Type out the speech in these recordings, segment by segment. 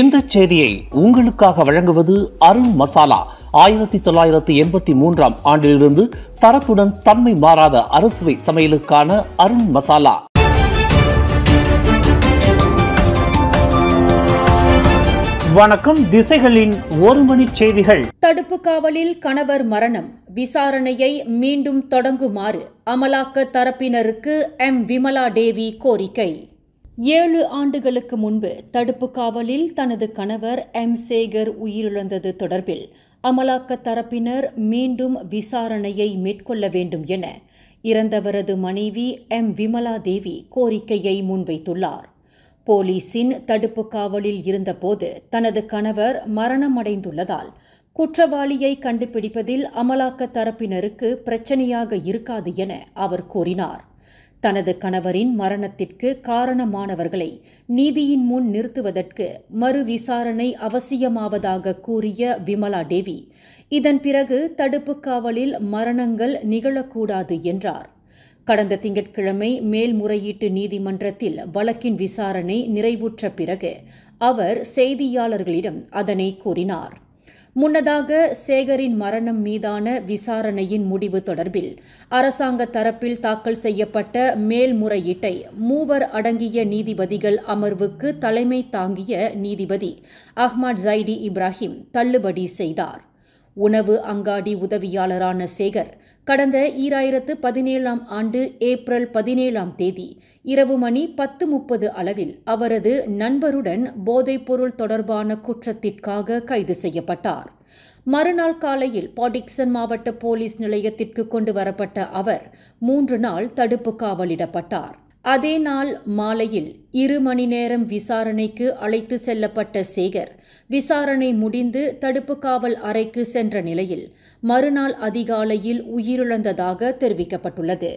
இந்த செய்தியை உங்களுக்காக வழங்குவது அருண் மசாலா ஆயிரத்தி தொள்ளாயிரத்தி எண்பத்தி மூன்றாம் ஆண்டிலிருந்து தரத்துடன் தன்மை மாறாத அறுசுவை சமையலுக்கான அருண் மசாலா வணக்கம் திசைகளின் ஒரு மணி செய்திகள் தடுப்பு காவலில் கணவர் மரணம் விசாரணையை மீண்டும் தொடங்குமாறு அமலாக்க தரப்பினருக்கு எம் விமலா தேவி கோரிக்கை ஏழு ஆண்டுகளுக்கு முன்பு தடுப்பு காவலில் தனது கணவர் எம் சேகர் உயிரிழந்தது தொடர்பில் அமலாக்க தரப்பினர் மீண்டும் விசாரணையை மேற்கொள்ள வேண்டும் என இறந்தவரது மனைவி எம் விமலா தேவி கோரிக்கையை முன்வைத்துள்ளார் போலீசின் தடுப்பு காவலில் இருந்தபோது தனது கணவர் மரணமடைந்துள்ளதால் குற்றவாளியை கண்டுபிடிப்பதில் அமலாக்க தரப்பினருக்கு பிரச்சனையாக இருக்காது என அவர் கூறினார் தனது கணவரின் மரணத்திற்கு காரணமானவர்களை நீதியின் முன் நிறுத்துவதற்கு மறு விசாரணை அவசியமாவதாக கூறிய விமலா தேவி இதன் பிறகு தடுப்பு காவலில் மரணங்கள் நிகழக்கூடாது என்றார் கடந்த திங்கட்கிழமை மேல்முறையீட்டு நீதிமன்றத்தில் வழக்கின் விசாரணை நிறைவுற்ற பிறகு அவர் செய்தியாளர்களிடம் அதனை கூறினார் முன்னதாக சேகரின் மரணம் மீதான விசாரணையின் முடிவு தொடர்பில் அரசாங்க தரப்பில் தாக்கல் செய்யப்பட்ட மேல்முறையீட்டை மூவர் அடங்கிய நீதிபதிகள் அமர்வுக்கு தலைமை தாங்கிய நீதிபதி அஹ்மத் ஜைடி இப்ராஹிம் தள்ளுபடி செய்தார் உணவு அங்காடி உதவியாளரான சேகர் கடந்த ஈராயிரத்து பதினேழாம் ஆண்டு ஏப்ரல் பதினேழாம் தேதி இரவு மணி பத்து முப்பது அளவில் அவரது நண்பருடன் போதைப்பொருள் தொடர்பான குற்றத்திற்காக கைது செய்யப்பட்டார் மறுநாள் காலையில் பாடிக்சன் மாவட்ட போலீஸ் நிலையத்திற்கு கொண்டு வரப்பட்ட அவர் மூன்று நாள் தடுப்பு காவலிடப்பட்டார் அதே நாள் மாலையில் இரு மணி நேரம் விசாரணைக்கு அழைத்து செல்லப்பட்ட சேகர் விசாரணை முடிந்து தடுப்பு காவல் அறைக்கு சென்ற நிலையில் மறுநாள் அதிகாலையில் உயிரிழந்ததாக தெரிவிக்கப்பட்டுள்ளது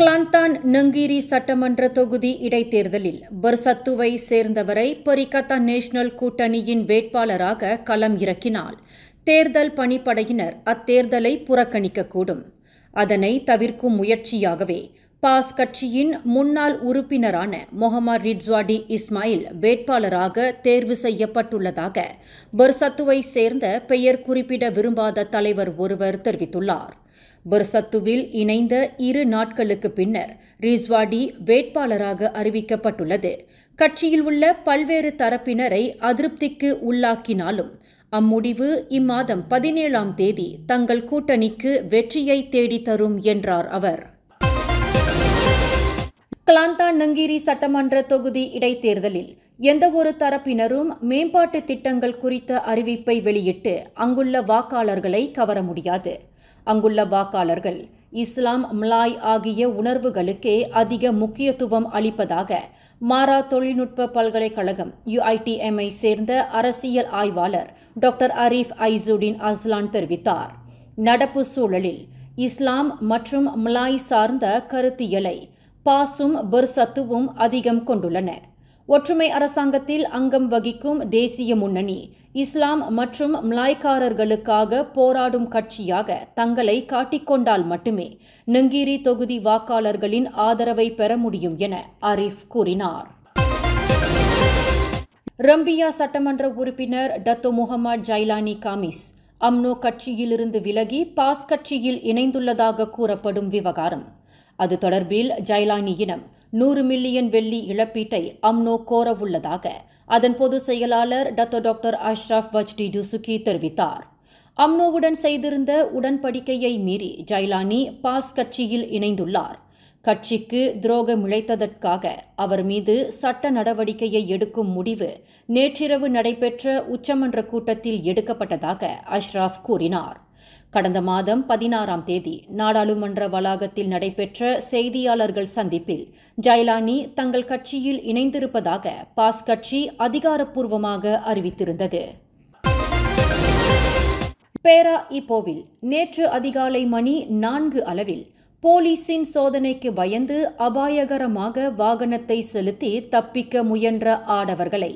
கிளாந்தான் நங்கிரி சட்டமன்ற தொகுதி இடைத்தேர்தலில் பர்சத்துவை சேர்ந்தவரை பொரிகத்தா நேஷனல் கூட்டணியின் வேட்பாளராக களம் இறக்கினால் தேர்தல் பணிப்படையினர் அத்தேர்தலை புறக்கணிக்கக்கூடும் அதனை தவிர்க்கும் முயற்சியாகவே பாஸ் கட்சியின் முன்னாள் உறுப்பினரான மொஹமத் ரிட்ஸ்வாடி இஸ்மாயில் வேட்பாளராக தேர்வு செய்யப்பட்டுள்ளதாக பர்சத்துவை சேர்ந்த பெயர் குறிப்பிட விரும்பாத தலைவர் ஒருவர் தெரிவித்துள்ளார் பர்சத்துவில் இணைந்த இரு நாட்களுக்கு பின்னர் ரிஸ்வாடி வேட்பாளராக அறிவிக்கப்பட்டுள்ளது கட்சியில் உள்ள பல்வேறு தரப்பினரை அதிருப்திக்கு உள்ளாக்கினாலும் அம்முடிவு இம்மாதம் பதினேழாம் தேதி தங்கள் கூட்டணிக்கு வெற்றியை தேடித்தரும் என்றார் அவர் கலாந்தா நங்கிரி சட்டமன்ற தொகுதி இடைத்தேர்தலில் எந்தவொரு தரப்பினரும் மேம்பாட்டு திட்டங்கள் குறித்த அறிவிப்பை வெளியிட்டு அங்குள்ள வாக்காளர்களை கவர முடியாது அங்குள்ள வாக்காளர்கள் இஸ்லாம் மிலாய் ஆகிய உணர்வுகளுக்கே அதிக முக்கியத்துவம் அளிப்பதாக மாரா தொழில்நுட்ப பல்கலைக்கழகம் யுஐடிஎம்ஐ சேர்ந்த அரசியல் ஆய்வாளர் டாக்டர் அரீஃப் ஐசுடின் அஸ்லான் தெரிவித்தார் நடப்பு சூழலில் இஸ்லாம் மற்றும் மலாய் சார்ந்த கருத்தியலை பாசும் பெர்சத்துவும் அதிகம் கொண்டுள்ளன ஒற்றுமை அரசாங்கத்தில் அங்கம் வகிக்கும் தேசிய முன்னணி இஸ்லாம் மற்றும் மிளாய்க்காரர்களுக்காக போராடும் கட்சியாக தங்களை காட்டிக்கொண்டால் மட்டுமே நங்கீரி தொகுதி வாக்காளர்களின் ஆதரவை பெற முடியும் என அரிஃப் கூறினார் ரம்பியா சட்டமன்ற உறுப்பினர் Datuk Mohamad Jailani Khamis UMNO கட்சியிலிருந்து விலகி பாஸ் கட்சியில் இணைந்துள்ளதாக கூறப்படும் விவகாரம் அது தொடர்பில் ஜைலானியிடம் நூறு மில்லியன் வெள்ளி இழப்பீட்டை அம்னோ கோரவுள்ளதாக அதன் பொதுச் செயலாளர் டத்தோ டாக்டர் வஜ் வஜ்டி டுசுகி தெரிவித்தார் அம்னோவுடன் செய்திருந்த உடன்படிக்கையை மீறி ஜைலானி பாஸ் கட்சியில் இணைந்துள்ளார் கட்சிக்கு துரோகம் இழைத்ததற்காக அவர் மீது சட்ட நடவடிக்கையை எடுக்கும் முடிவு நேற்றிரவு நடைபெற்ற உச்சமன்ற கூட்டத்தில் எடுக்கப்பட்டதாக அஷ்ராஃப் கூறினார் கடந்த மாதம் பதினாறாம் தேதி நாடாளுமன்ற வளாகத்தில் நடைபெற்ற செய்தியாளர்கள் சந்திப்பில் ஜெயலானி தங்கள் கட்சியில் இணைந்திருப்பதாக பாஸ் கட்சி அதிகாரப்பூர்வமாக அறிவித்திருந்தது பேரா இப்போவில் நேற்று அதிகாலை மணி நான்கு அளவில் போலீசின் சோதனைக்கு பயந்து அபாயகரமாக வாகனத்தை செலுத்தி தப்பிக்க முயன்ற ஆடவர்களை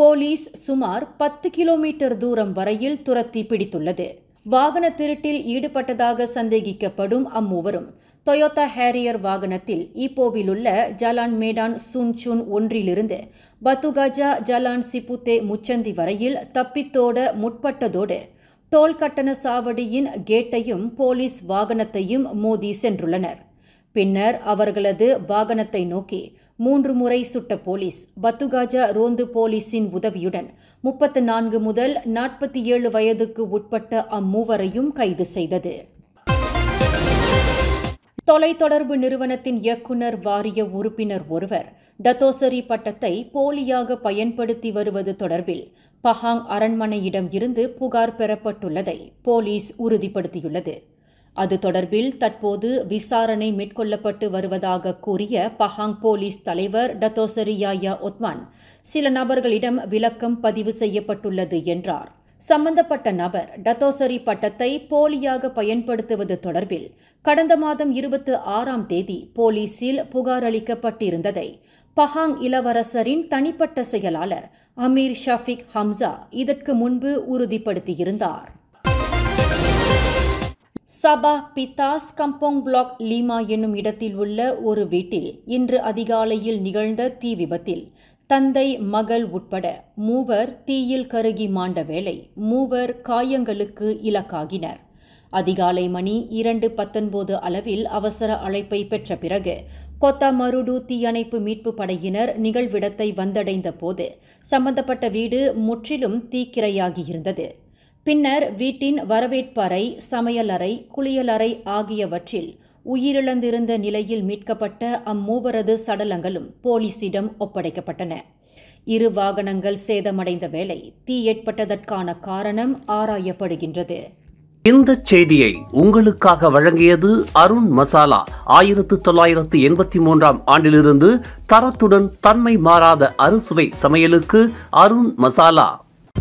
போலீஸ் சுமார் பத்து கிலோமீட்டர் தூரம் வரையில் துரத்தி பிடித்துள்ளது வாகன திருட்டில் ஈடுபட்டதாக சந்தேகிக்கப்படும் அம்மூவரும் டொயோட்டா ஹேரியர் வாகனத்தில் ஈப்போவிலுள்ள ஜலான் மேடான் சுன்சுன் ஒன்றிலிருந்து பத்துகாஜா ஜலான் சிபுத்தே முச்சந்தி வரையில் தப்பித்தோட முற்பட்டதோடு டோல் கட்டண சாவடியின் கேட்டையும் போலீஸ் வாகனத்தையும் மோதி சென்றுள்ளனர் பின்னர் அவர்களது வாகனத்தை நோக்கி மூன்று முறை சுட்ட போலீஸ் பத்துகாஜா ரோந்து போலீஸின் உதவியுடன் முப்பத்து நான்கு முதல் நாற்பத்தி ஏழு வயதுக்கு உட்பட்ட அம்மூவரையும் கைது செய்தது தொலைத்தொடர்பு நிறுவனத்தின் இயக்குநர் வாரிய உறுப்பினர் ஒருவர் டத்தோசரி பட்டத்தை போலியாக பயன்படுத்தி வருவது தொடர்பில் பஹாங் அரண்மனையிடம் இருந்து புகார் பெறப்பட்டுள்ளதை போலீஸ் உறுதிப்படுத்தியுள்ளது அது தொடர்பில் தற்போது விசாரணை மேற்கொள்ளப்பட்டு வருவதாக கூறிய பஹாங் போலீஸ் தலைவர் டத்தோசரியாயா ஒத்மான் சில நபர்களிடம் விளக்கம் பதிவு செய்யப்பட்டுள்ளது என்றார் சம்பந்தப்பட்ட நபர் டத்தோசரி பட்டத்தை போலியாக பயன்படுத்துவது தொடர்பில் கடந்த மாதம் இருபத்தி ஆறாம் தேதி போலீசில் புகார் அளிக்கப்பட்டிருந்ததை பஹாங் இளவரசரின் தனிப்பட்ட செயலாளர் அமீர் ஷஃபிக் ஹம்சா இதற்கு முன்பு உறுதிப்படுத்தியிருந்தார் Sabah Pitas Kampung Blok Lima என்னும் இடத்தில் உள்ள ஒரு வீட்டில் இன்று அதிகாலையில் நிகழ்ந்த தீ விபத்தில் தந்தை மகள் உட்பட மூவர் தீயில் கருகி மாண்ட வேளை மூவர் காயங்களுக்கு இலக்காகினர் அதிகாலை மணி இரண்டு பத்தொன்பது அளவில் அவசர அழைப்பை பெற்ற பிறகு கொத்தா மருடு தீயணைப்பு மீட்பு படையினர் நிகழ்விடத்தை வந்தடைந்த போது சம்பந்தப்பட்ட வீடு முற்றிலும் தீக்கிரையாகியிருந்தது பின்னர் வீட்டின் வரவேற்பறை சமையலறை குளியலறை ஆகியவற்றில் உயிரிழந்திருந்த நிலையில் மீட்கப்பட்ட அம்மூவரது சடலங்களும் போலீசிடம் ஒப்படைக்கப்பட்டன இரு வாகனங்கள் சேதமடைந்த வேளை தீ ஏற்பட்டதற்கான காரணம் ஆராயப்படுகின்றது இந்த செய்தியை உங்களுக்காக வழங்கியது அருண் மசாலா ஆயிரத்து தொள்ளாயிரத்து எண்பத்தி மூன்றாம் ஆண்டிலிருந்து தரத்துடன் தன்மை மாறாத அறுசுவை சமையலுக்கு அருண் மசாலா